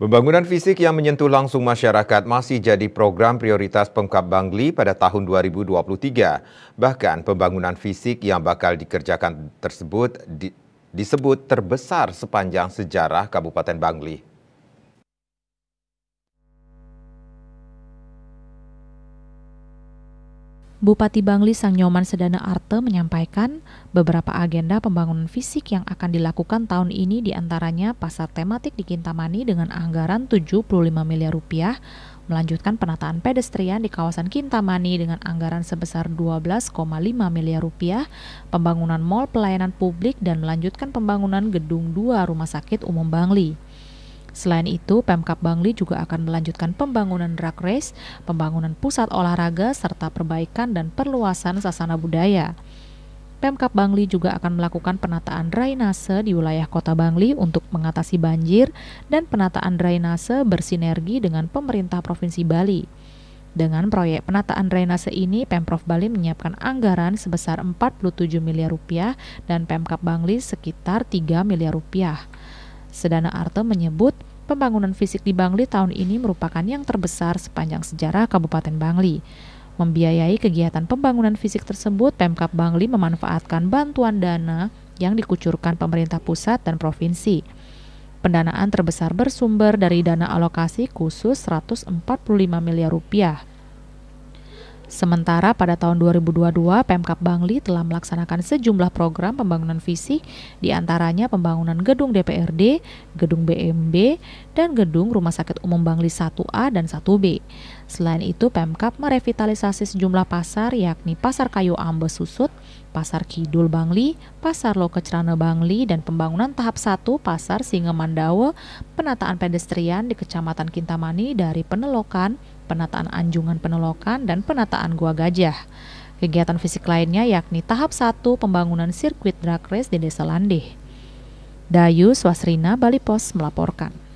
Pembangunan fisik yang menyentuh langsung masyarakat masih jadi program prioritas Pemkap Bangli pada tahun 2023. Bahkan pembangunan fisik yang bakal dikerjakan tersebut di, disebut terbesar sepanjang sejarah Kabupaten Bangli. Bupati Bangli Sang Nyoman Sedana Arte menyampaikan beberapa agenda pembangunan fisik yang akan dilakukan tahun ini diantaranya pasar tematik di Kintamani dengan anggaran 75 miliar rupiah, melanjutkan penataan pedestrian di kawasan Kintamani dengan anggaran sebesar 12,5 miliar rupiah, pembangunan mall pelayanan publik dan melanjutkan pembangunan gedung dua Rumah Sakit Umum Bangli. Selain itu, Pemkap Bangli juga akan melanjutkan pembangunan drag race, pembangunan pusat olahraga, serta perbaikan dan perluasan sasana budaya. Pemkap Bangli juga akan melakukan penataan drainase di wilayah kota Bangli untuk mengatasi banjir dan penataan drainase bersinergi dengan pemerintah Provinsi Bali. Dengan proyek penataan drainase ini, Pemprov Bali menyiapkan anggaran sebesar 47 miliar rupiah dan Pemkap Bangli sekitar 3 miliar rupiah. Sedana Arte menyebut pembangunan fisik di Bangli tahun ini merupakan yang terbesar sepanjang sejarah Kabupaten Bangli. Membiayai kegiatan pembangunan fisik tersebut, Pemkap Bangli memanfaatkan bantuan dana yang dikucurkan pemerintah pusat dan provinsi. Pendanaan terbesar bersumber dari dana alokasi khusus 145 miliar rupiah Sementara pada tahun 2022, Pemkap Bangli telah melaksanakan sejumlah program pembangunan fisik, diantaranya pembangunan gedung DPRD, gedung BMB, dan gedung Rumah Sakit Umum Bangli 1A dan 1B. Selain itu, Pemkap merevitalisasi sejumlah pasar yakni Pasar Kayu Ambe Susut, Pasar Kidul Bangli, Pasar Lokecrana Bangli, dan pembangunan tahap 1 Pasar Singemandawa. penataan pedestrian di Kecamatan Kintamani dari penelokan, penataan anjungan penolokan, dan penataan gua gajah. Kegiatan fisik lainnya yakni tahap 1 pembangunan sirkuit drag race di Desa Landih. Dayu Swasrina Bali Pos melaporkan.